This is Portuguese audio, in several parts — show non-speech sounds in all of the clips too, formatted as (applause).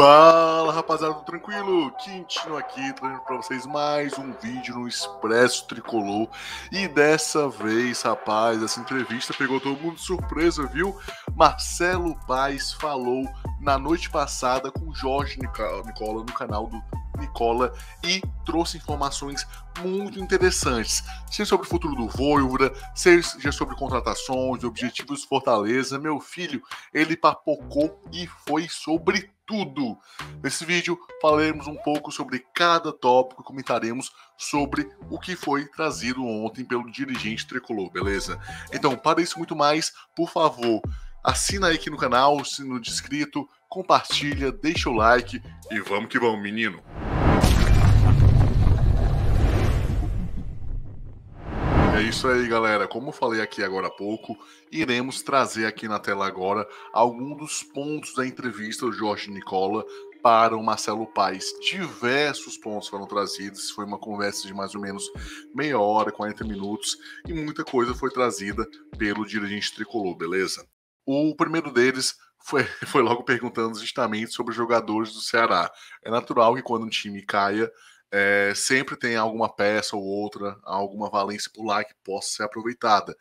Fala rapaziada, tranquilo? Quintino aqui, trazendo para vocês mais um vídeo no Expresso Tricolor. E dessa vez, rapaz, essa entrevista pegou todo mundo de surpresa, viu? Marcelo Paes falou na noite passada com Jorge Nicola no canal do Nicola e trouxe informações muito interessantes, seja sobre o futuro do Voivoda, seja sobre contratações, objetivos Fortaleza. Meu filho, ele papocou e foi sobre tudo. Nesse vídeo falaremos um pouco sobre cada tópico e comentaremos sobre o que foi trazido ontem pelo dirigente tricolor, beleza? Então, para isso muito mais, por favor, assina aí aqui no canal, sino de inscrito, compartilha, deixa o like e vamos que vamos, menino. isso aí, galera. Como eu falei aqui agora há pouco, iremos trazer aqui na tela agora alguns dos pontos da entrevista do Jorge Nicola para o Marcelo Paes. Diversos pontos foram trazidos, foi uma conversa de mais ou menos meia hora, 40 minutos, e muita coisa foi trazida pelo dirigente tricolor, beleza? O primeiro deles foi, (laughs) foi logo perguntando justamente sobre os jogadores do Ceará. É natural que quando um time caia, é, sempre tem alguma peça ou outra, alguma valência por lá que possa ser aproveitada.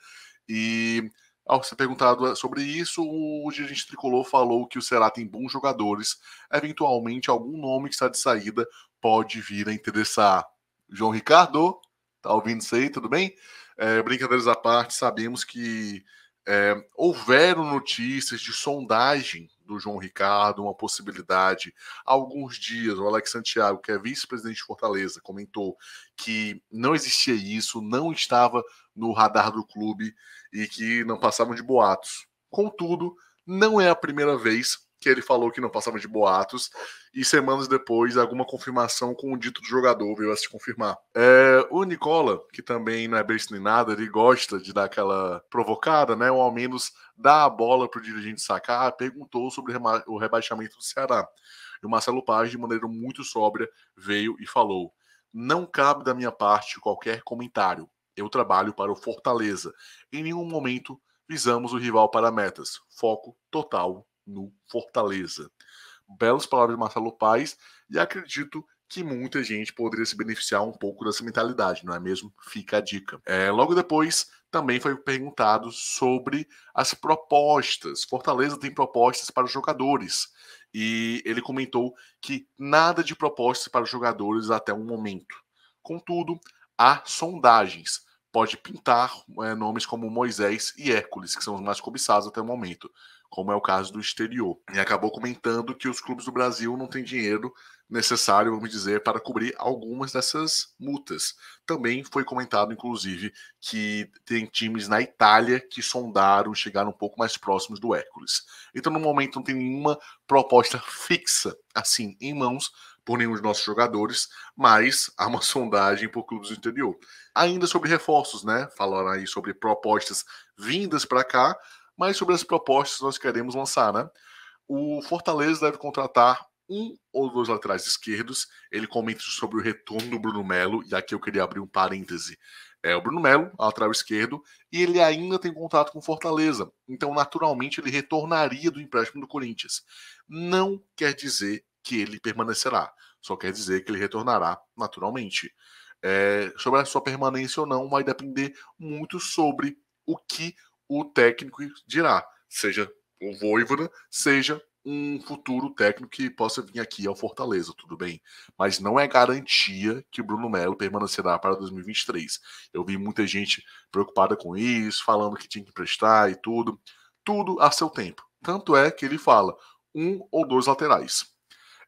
E ao ser perguntado eh, sobre isso, o dirigente tricolor falou que o Ceará tem bons jogadores, eventualmente algum nome que está de saída pode vir a interessar. João Ricardo, tá ouvindo isso aí, tudo bem? É, brincadeiras à parte, sabemos que é, houveram notícias de sondagem do João Ricardo, uma possibilidade. Há alguns dias, o Alex Santiago, que é vice-presidente de Fortaleza, comentou que não existia isso, não estava no radar do clube e que não passavam de boatos. Contudo, não é a primeira vez que ele falou que não passava de boatos, e semanas depois, alguma confirmação com o dito do jogador veio a se confirmar. É, o Nicola, que também não é besta nem nada, ele gosta de dar aquela provocada, né? Ou ao menos dar a bola para o dirigente sacar, perguntou sobre o rebaixamento do Ceará. E o Marcelo Paz, de maneira muito sóbria, veio e falou: Não cabe da minha parte qualquer comentário. Eu trabalho para o Fortaleza. Em nenhum momento visamos o rival para metas. Foco total no Fortaleza. Belas palavras de Marcelo Paes e acredito que muita gente poderia se beneficiar um pouco dessa mentalidade, não é mesmo? Fica a dica. É, logo depois, também foi perguntado sobre as propostas. Fortaleza tem propostas para os jogadores. E ele comentou que nada de propostas para os jogadores até o momento. Contudo, há sondagens. Pode pintar é, nomes como Moisés e Hércules, que são os mais cobiçados até o momento como é o caso do exterior. E acabou comentando que os clubes do Brasil não têm dinheiro necessário, vamos dizer, para cobrir algumas dessas multas. Também foi comentado, inclusive, que tem times na Itália que sondaram chegaram um pouco mais próximos do Hércules. Então, no momento, não tem nenhuma proposta fixa, assim, em mãos por nenhum dos nossos jogadores, mas há uma (laughs) sondagem por clubes do interior. Ainda sobre reforços, né? Falaram aí sobre propostas vindas para cá, mas sobre as propostas nós queremos lançar, né? O Fortaleza deve contratar um ou dois laterais esquerdos. Ele comenta sobre o retorno do Bruno Melo, e aqui eu queria abrir um parêntese. É o Bruno Melo, lateral esquerdo, e ele ainda tem contato com Fortaleza. Então, naturalmente, ele retornaria do empréstimo do Corinthians. Não quer dizer que ele permanecerá, só quer dizer que ele retornará naturalmente. É, sobre a sua permanência ou não, vai depender muito sobre o que o técnico dirá, seja o Voivoda, seja um futuro técnico que possa vir aqui ao Fortaleza, tudo bem? Mas não é garantia que o Bruno Melo permanecerá para 2023. Eu vi muita gente preocupada com isso, falando que tinha que emprestar e tudo. Tudo a seu tempo. Tanto é que ele fala um ou dois laterais.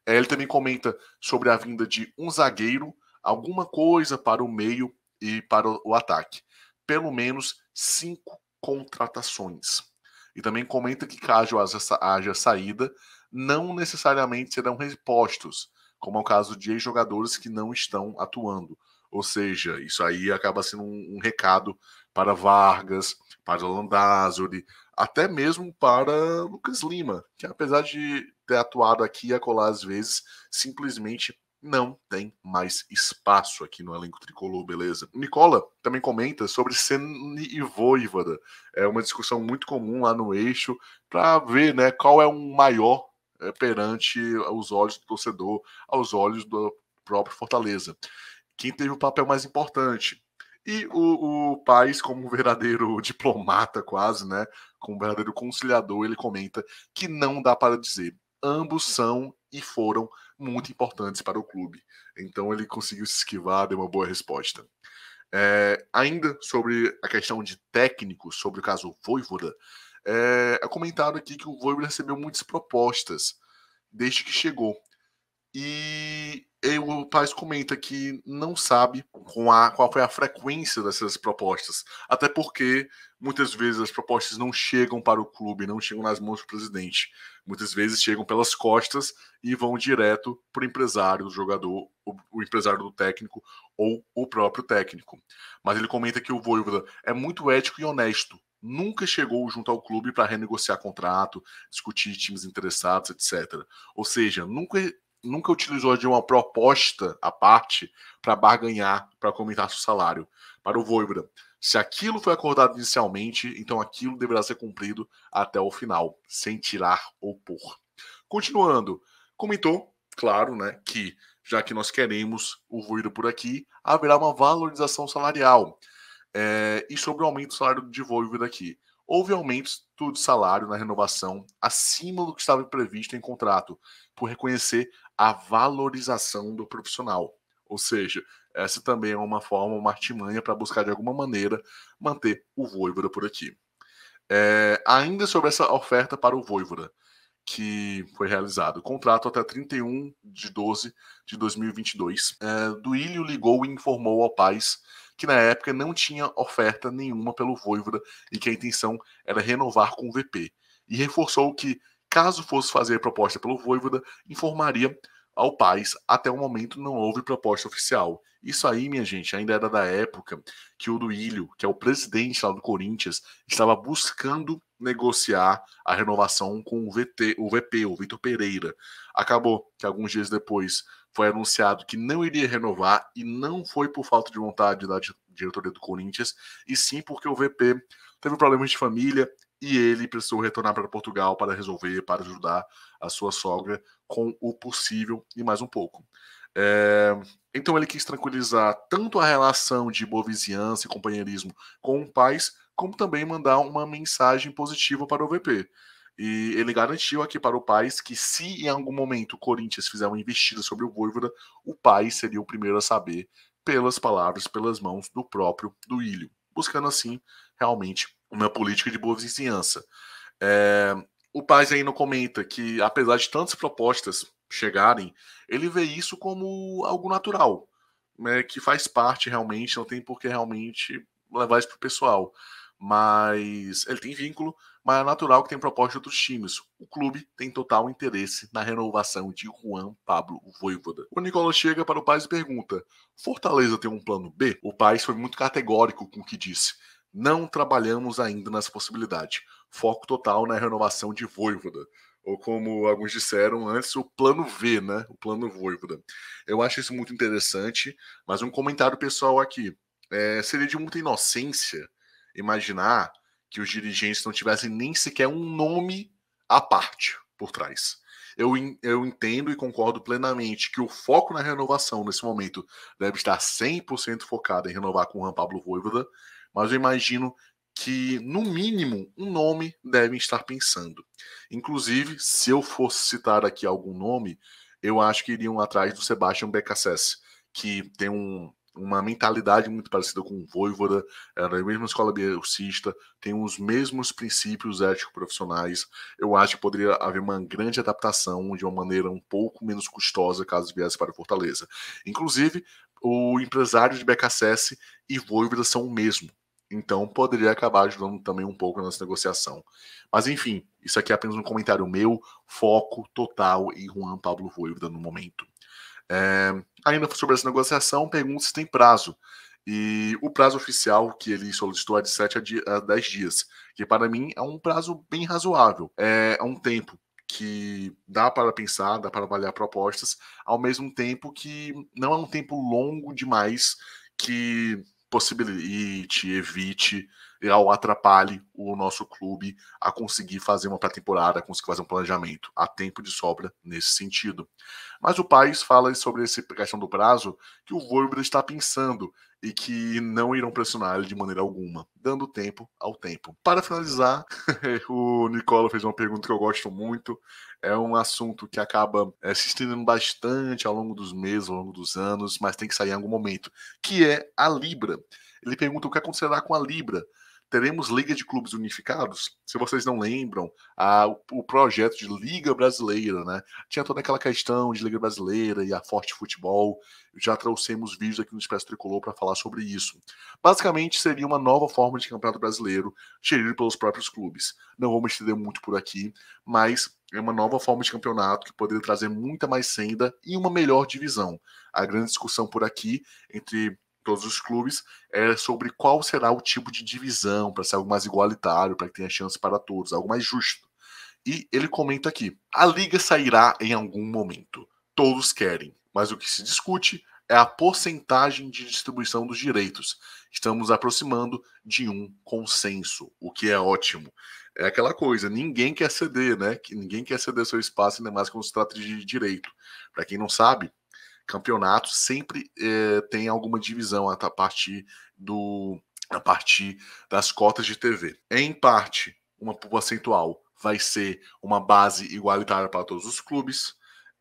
É, ele também comenta sobre a vinda de um zagueiro, alguma coisa para o meio e para o ataque. Pelo menos cinco contratações. E também comenta que caso haja saída, não necessariamente serão repostos, como é o caso de ex-jogadores que não estão atuando. Ou seja, isso aí acaba sendo um, um recado para Vargas, para Landazuri até mesmo para Lucas Lima, que apesar de ter atuado aqui e acolá às vezes, simplesmente não tem mais espaço aqui no elenco tricolor, beleza? Nicola também comenta sobre Ceni e Voivoda. É uma discussão muito comum lá no eixo para ver né, qual é o um maior é, perante os olhos do torcedor, aos olhos do próprio Fortaleza. Quem teve o papel mais importante? E o, o como um verdadeiro (laughs) diplomata, quase, né? Como um verdadeiro conciliador, ele comenta que não dá para dizer ambos são e foram muito importantes para o clube. Então ele conseguiu se esquivar, deu uma boa resposta. É, ainda sobre a questão de técnico, sobre o caso Voivoda, é, é comentado aqui que o Voivoda recebeu muitas propostas desde que chegou. E e o Paz comenta que não sabe com a, qual foi a frequência dessas propostas, até porque muitas vezes as propostas não chegam para o clube, não chegam nas mãos do presidente. Muitas vezes chegam pelas costas e vão direto para o empresário do jogador, o, o, empresário do técnico ou o próprio técnico. Mas ele comenta que o Voivoda é muito ético e honesto, nunca chegou junto ao clube para renegociar contrato, discutir times interessados, etc. Ou seja, nunca nunca utilizou de uma proposta à parte para barganhar, para comentar seu salário para o Voivoda. Se aquilo foi acordado inicialmente, então aquilo deverá ser cumprido até o final, sem tirar ou pôr. Continuando, comentou, claro, né, que já que nós queremos o Voivoda por aqui, haverá uma valorização salarial. É, e sobre o aumento do salário de Voivoda aqui houve aumentos de salário na renovação acima do que estava previsto em contrato, por reconhecer a valorização do profissional. Ou seja, essa também é uma forma, uma artimanha para buscar de alguma maneira manter o Voivoda por aqui. É, ainda sobre essa oferta para o Voivoda, que foi realizado. Contrato até 31 de 12 de 2022. É, Duílio ligou e informou ao Paz que na época não tinha oferta nenhuma pelo Voivoda e que a intenção era renovar com o VP. E reforçou que, caso fosse fazer proposta pelo Voivoda, informaria ao país Até o momento não houve proposta oficial. Isso aí, minha gente, ainda era da época que o Duílio, que é o presidente lá do Corinthians, estava buscando negociar a renovação com o VT, o VP, o Vitor Pereira. Acabou que alguns dias depois foi anunciado que não iria renovar e não foi por falta de vontade da diretoria do Corinthians, e sim porque o VP teve problemas de família e ele precisou retornar para Portugal para resolver, para ajudar a sua sogra com o possível e mais um pouco. É... Então ele quis tranquilizar tanto a relação de boa vizinhança e companheirismo com o pais, como também mandar uma mensagem positiva para o VP. E ele garantiu aqui para o país que se em algum momento o Corinthians fizer uma investida sobre o Voivoda, o país seria o primeiro a saber pelas palavras, pelas mãos do próprio Duílio, buscando assim realmente uma política de boa vizinhança. É, o Paz ainda comenta que, apesar de tantas propostas chegarem, ele vê isso como algo natural, né, que faz parte realmente, não tem por que realmente levar isso para o pessoal mas ele tem vínculo, mas é natural que tem proposta de outros times. O clube tem total interesse na renovação de Juan Pablo Voivoda. O Nicolas chega para o Paz e pergunta: Fortaleza tem um plano B? O Paz foi muito categórico com o que disse. Não trabalhamos ainda nessa possibilidade. Foco total na renovação de Voivoda. Ou como alguns disseram antes, o plano V, né? O plano Voivoda. Eu acho isso muito interessante, mas um comentário pessoal aqui. É, seria de muita inocência imaginar que os dirigentes não tivessem nem sequer um nome à parte por trás. Eu, eu entendo e concordo plenamente que o foco na renovação nesse momento deve estar 100% focado em renovar com o Juan Pablo Voivoda, mas eu imagino que, no mínimo, um nome devem estar pensando. Inclusive, se eu fosse citar aqui algum nome, eu acho que iriam atrás do Sebastian Becassese, que tem um, uma mentalidade muito parecida com o Voivoda, é da mesma escola bielcista, tem os mesmos princípios ético-profissionais. Eu acho que poderia haver uma grande adaptação de uma maneira um pouco menos custosa caso viesse para Fortaleza. Inclusive, o empresário de BKSS e Voivoda são o mesmo. Então poderia acabar ajudando também um pouco nessa negociação. Mas enfim, isso aqui é apenas um comentário meu, foco total em Juan Pablo Voivoda no momento. É, ainda sobre essa negociação, pergunta se tem prazo. E o prazo oficial que ele solicitou é de 7 a 10 dias, que para mim é um prazo bem razoável. É, é um tempo que dá para pensar, dá para avaliar propostas, ao mesmo tempo que não é um tempo longo demais que possibilite, evite ao atrapalhe o nosso clube a conseguir fazer uma pré-temporada, conseguir fazer um planejamento. Há tempo de sobra nesse sentido. Mas o país fala sobre essa questão do prazo que o Voivoda está pensando e que não irão pressionar ele de maneira alguma, dando tempo ao tempo. Para finalizar, (laughs) o Nicola fez uma pergunta que eu gosto muito. É um assunto que acaba é, se estendendo bastante ao longo dos meses, ao longo dos anos, mas tem que sair em algum momento, que é a Libra. Ele pergunta o que acontecerá com a Libra teremos Liga de Clubes Unificados? Se vocês não lembram, a, o projeto de Liga Brasileira, né? Tinha toda aquela questão de Liga Brasileira e a Forte Futebol. Já trouxemos vídeos aqui no Expresso Tricolor para falar sobre isso. Basicamente, seria uma nova forma de campeonato brasileiro, gerido pelos próprios clubes. Não vou me estender muito por aqui, mas é uma nova forma de campeonato que poderia trazer muita mais senda e uma melhor divisão. A grande discussão por aqui entre todos os clubes é sobre qual será o tipo de divisão, para ser algo mais igualitário, para que tenha chance para todos, algo mais justo. E ele comenta aqui: a liga sairá em algum momento. Todos querem, mas o que se discute é a porcentagem de distribuição dos direitos. Estamos aproximando de um consenso, o que é ótimo. É aquela coisa, ninguém quer ceder, né? Ninguém quer ceder seu espaço, ainda mais quando se trata de direito. Para quem não sabe, campeonato sempre é, tem alguma divisão a partir do a partir das cotas de TV. Em parte, uma percentual vai ser uma base igualitária para todos os clubes.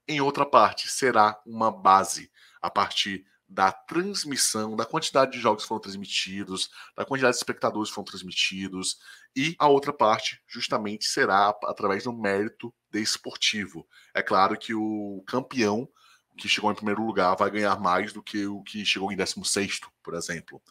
Em outra parte, será uma base a partir da transmissão, da quantidade de jogos que foram transmitidos, da quantidade de espectadores que foram transmitidos, e a outra parte justamente será através do mérito desportivo. É claro que o campeão que chegou em primeiro lugar vai ganhar mais do que o que chegou em 16, por exemplo.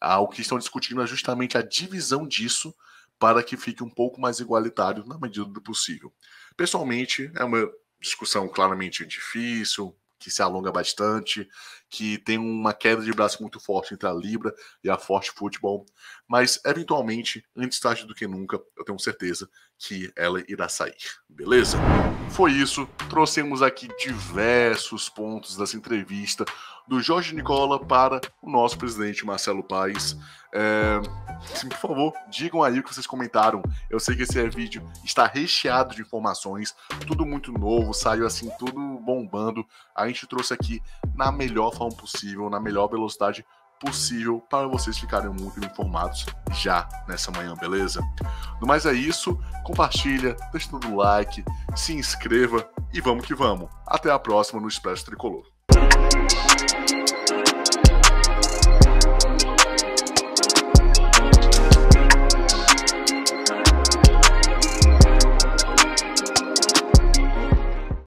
Ah, o que estão discutindo é justamente a divisão disso para que fique um pouco mais igualitário na medida do possível. Pessoalmente, é uma discussão claramente difícil, que se alonga bastante, que tem uma queda de braço muito forte entre a Libra e a Forte Futebol, mas eventualmente, antes tarde do que nunca, eu tenho certeza que ela irá sair, beleza? Foi isso, trouxemos aqui diversos pontos dessa entrevista do Jorge Nicola para o nosso presidente Marcelo Paes. É, por favor, digam aí o que vocês comentaram. Eu sei que esse vídeo está recheado de informações, tudo muito novo, saiu assim, tudo bombando. A gente trouxe aqui na melhor forma possível, na melhor velocidade possível para vocês ficarem muito informados já nessa manhã, beleza? No mais é isso, compartilha, deixa todo o like, se inscreva e vamos que vamos. Até a próxima no Expresso Tricolor.